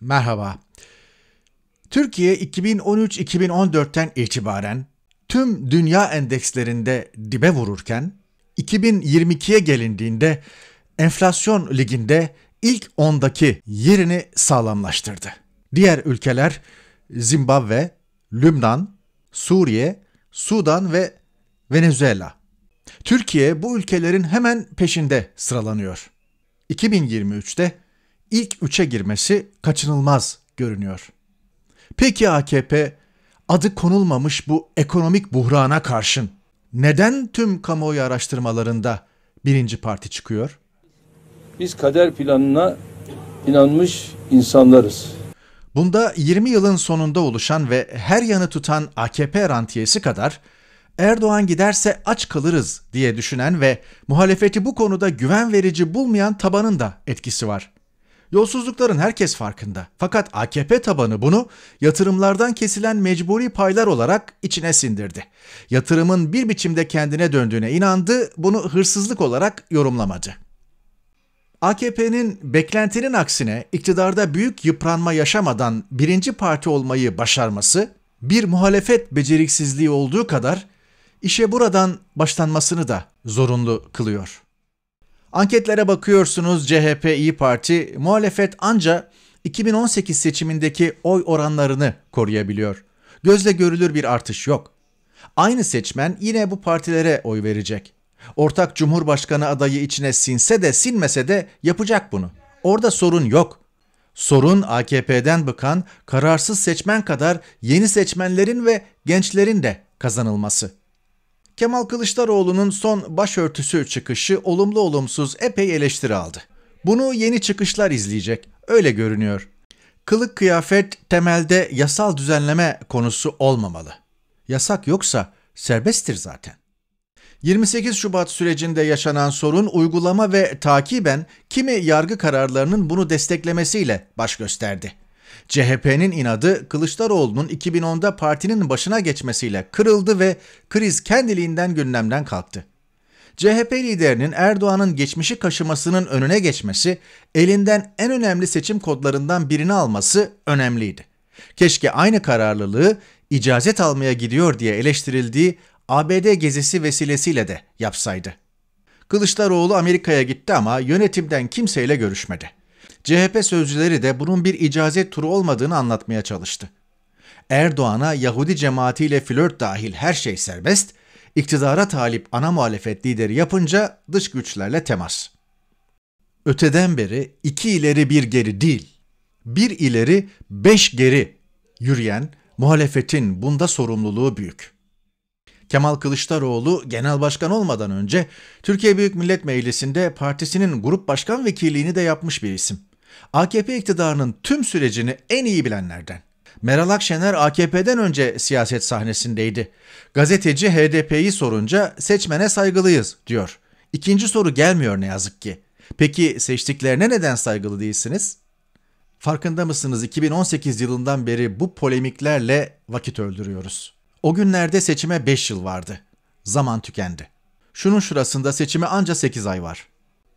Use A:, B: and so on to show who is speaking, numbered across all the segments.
A: Merhaba. Türkiye 2013-2014'ten itibaren tüm dünya endekslerinde dibe vururken 2022'ye gelindiğinde enflasyon liginde ilk 10'daki yerini sağlamlaştırdı. Diğer ülkeler Zimbabwe, Lübnan, Suriye, Sudan ve Venezuela. Türkiye bu ülkelerin hemen peşinde sıralanıyor. 2023'te ilk üçe girmesi kaçınılmaz görünüyor. Peki AKP adı konulmamış bu ekonomik buhrana karşın neden tüm kamuoyu araştırmalarında birinci parti çıkıyor? Biz kader planına inanmış insanlarız. Bunda 20 yılın sonunda oluşan ve her yanı tutan AKP rantiyesi kadar Erdoğan giderse aç kalırız diye düşünen ve muhalefeti bu konuda güven verici bulmayan tabanın da etkisi var. Yolsuzlukların herkes farkında. Fakat AKP tabanı bunu yatırımlardan kesilen mecburi paylar olarak içine sindirdi. Yatırımın bir biçimde kendine döndüğüne inandı, bunu hırsızlık olarak yorumlamadı. AKP'nin beklentinin aksine iktidarda büyük yıpranma yaşamadan birinci parti olmayı başarması bir muhalefet beceriksizliği olduğu kadar işe buradan başlanmasını da zorunlu kılıyor. Anketlere bakıyorsunuz CHP, İyi Parti, muhalefet anca 2018 seçimindeki oy oranlarını koruyabiliyor. Gözle görülür bir artış yok. Aynı seçmen yine bu partilere oy verecek. Ortak Cumhurbaşkanı adayı içine sinse de silmese de yapacak bunu. Orada sorun yok. Sorun AKP'den bıkan kararsız seçmen kadar yeni seçmenlerin ve gençlerin de kazanılması. Kemal Kılıçdaroğlu'nun son başörtüsü çıkışı olumlu olumsuz epey eleştiri aldı. Bunu yeni çıkışlar izleyecek, öyle görünüyor. Kılık kıyafet temelde yasal düzenleme konusu olmamalı. Yasak yoksa serbesttir zaten. 28 Şubat sürecinde yaşanan sorun uygulama ve takiben kimi yargı kararlarının bunu desteklemesiyle baş gösterdi. CHP'nin inadı Kılıçdaroğlu'nun 2010'da partinin başına geçmesiyle kırıldı ve kriz kendiliğinden gündemden kalktı. CHP liderinin Erdoğan'ın geçmişi kaşımasının önüne geçmesi, elinden en önemli seçim kodlarından birini alması önemliydi. Keşke aynı kararlılığı icazet almaya gidiyor diye eleştirildiği ABD gezisi vesilesiyle de yapsaydı. Kılıçdaroğlu Amerika'ya gitti ama yönetimden kimseyle görüşmedi. CHP sözcüleri de bunun bir icazet turu olmadığını anlatmaya çalıştı. Erdoğan'a Yahudi cemaatiyle flört dahil her şey serbest, iktidara talip ana muhalefet lideri yapınca dış güçlerle temas. Öteden beri iki ileri bir geri değil, bir ileri beş geri yürüyen muhalefetin bunda sorumluluğu büyük. Kemal Kılıçdaroğlu genel başkan olmadan önce Türkiye Büyük Millet Meclisi'nde partisinin grup başkan vekilliğini de yapmış bir isim. AKP iktidarının tüm sürecini en iyi bilenlerden. Meral Akşener AKP'den önce siyaset sahnesindeydi. Gazeteci HDP'yi sorunca seçmene saygılıyız diyor. İkinci soru gelmiyor ne yazık ki. Peki seçtiklerine neden saygılı değilsiniz? Farkında mısınız 2018 yılından beri bu polemiklerle vakit öldürüyoruz. O günlerde seçime 5 yıl vardı. Zaman tükendi. Şunun şurasında seçime anca 8 ay var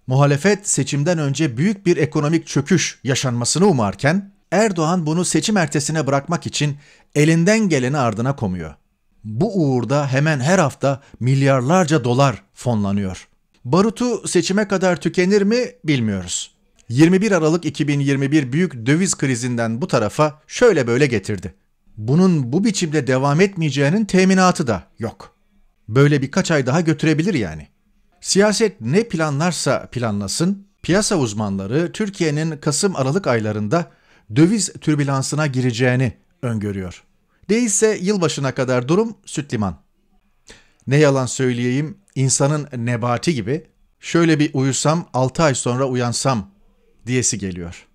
A: muhalefet seçimden önce büyük bir ekonomik çöküş yaşanmasını umarken Erdoğan bunu seçim ertesine bırakmak için elinden geleni ardına komuyor. Bu uğurda hemen her hafta milyarlarca dolar fonlanıyor. Barutu seçime kadar tükenir mi bilmiyoruz. 21 Aralık 2021 büyük döviz krizinden bu tarafa şöyle böyle getirdi. Bunun bu biçimde devam etmeyeceğinin teminatı da yok. Böyle birkaç ay daha götürebilir yani. Siyaset ne planlarsa planlasın, piyasa uzmanları Türkiye'nin Kasım-Aralık aylarında döviz türbülansına gireceğini öngörüyor. Değilse yılbaşına kadar durum süt liman. Ne yalan söyleyeyim insanın nebati gibi şöyle bir uyusam 6 ay sonra uyansam diyesi geliyor.''